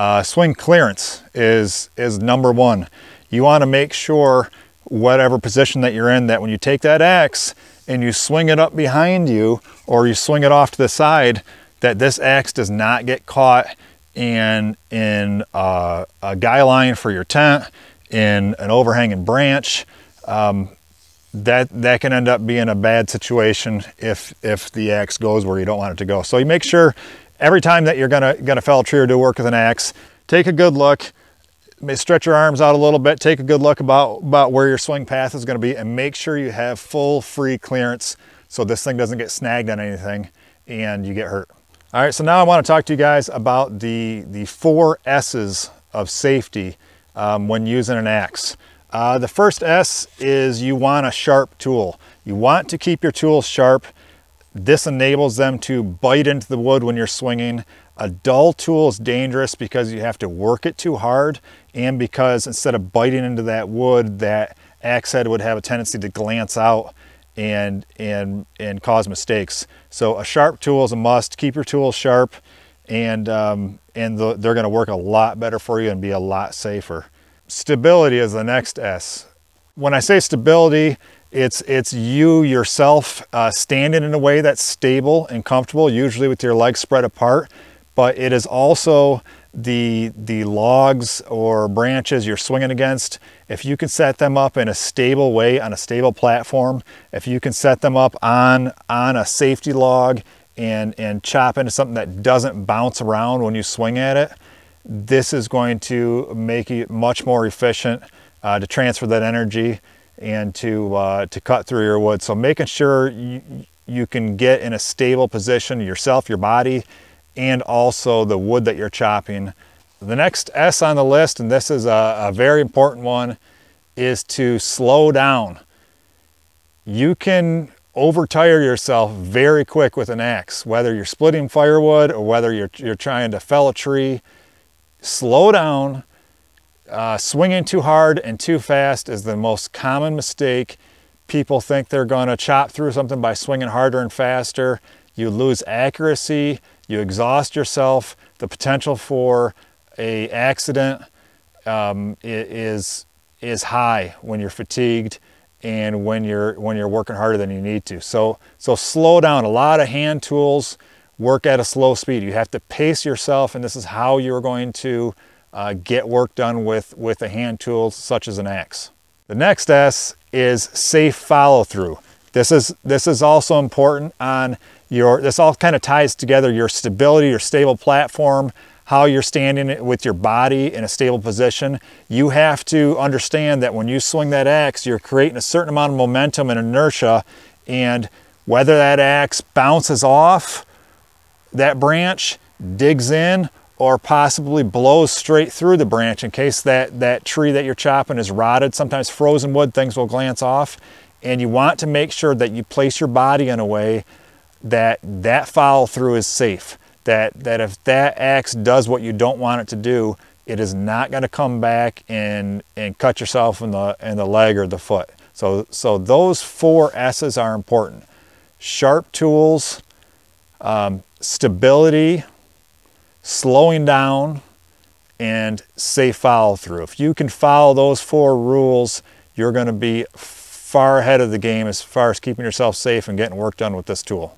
Uh, swing clearance is, is number one. You wanna make sure whatever position that you're in that when you take that ax and you swing it up behind you or you swing it off to the side, that this ax does not get caught in, in uh, a guy line for your tent, in an overhanging branch. Um, that that can end up being a bad situation if if the axe goes where you don't want it to go. So you make sure every time that you're gonna, gonna fell a tree or do work with an ax, take a good look, stretch your arms out a little bit, take a good look about, about where your swing path is gonna be and make sure you have full free clearance so this thing doesn't get snagged on anything and you get hurt. All right, so now I wanna talk to you guys about the, the four S's of safety um, when using an ax. Uh, the first S is you want a sharp tool. You want to keep your tools sharp this enables them to bite into the wood when you're swinging. A dull tool is dangerous because you have to work it too hard and because instead of biting into that wood, that axe head would have a tendency to glance out and, and, and cause mistakes. So a sharp tool is a must. Keep your tools sharp and, um, and the, they're gonna work a lot better for you and be a lot safer. Stability is the next S. When I say stability, it's, it's you yourself uh, standing in a way that's stable and comfortable, usually with your legs spread apart, but it is also the, the logs or branches you're swinging against. If you can set them up in a stable way on a stable platform, if you can set them up on, on a safety log and, and chop into something that doesn't bounce around when you swing at it, this is going to make it much more efficient uh, to transfer that energy and to, uh, to cut through your wood. So making sure you, you can get in a stable position yourself, your body, and also the wood that you're chopping. The next S on the list, and this is a, a very important one, is to slow down. You can overtire yourself very quick with an ax, whether you're splitting firewood or whether you're, you're trying to fell a tree. Slow down, uh, swinging too hard and too fast is the most common mistake. People think they're gonna chop through something by swinging harder and faster. You lose accuracy, you exhaust yourself. The potential for a accident um, is, is high when you're fatigued and when you're, when you're working harder than you need to. So, so slow down, a lot of hand tools work at a slow speed. You have to pace yourself and this is how you're going to uh, get work done with, with a hand tool such as an ax. The next S is safe follow through. This is, this is also important on your, this all kind of ties together your stability, your stable platform, how you're standing with your body in a stable position. You have to understand that when you swing that ax, you're creating a certain amount of momentum and inertia. And whether that ax bounces off that branch, digs in, or possibly blows straight through the branch in case that, that tree that you're chopping is rotted. Sometimes frozen wood, things will glance off. And you want to make sure that you place your body in a way that that follow through is safe. That, that if that axe does what you don't want it to do, it is not gonna come back and, and cut yourself in the, in the leg or the foot. So, so those four S's are important. Sharp tools, um, stability, slowing down, and safe follow through. If you can follow those four rules, you're going to be far ahead of the game as far as keeping yourself safe and getting work done with this tool.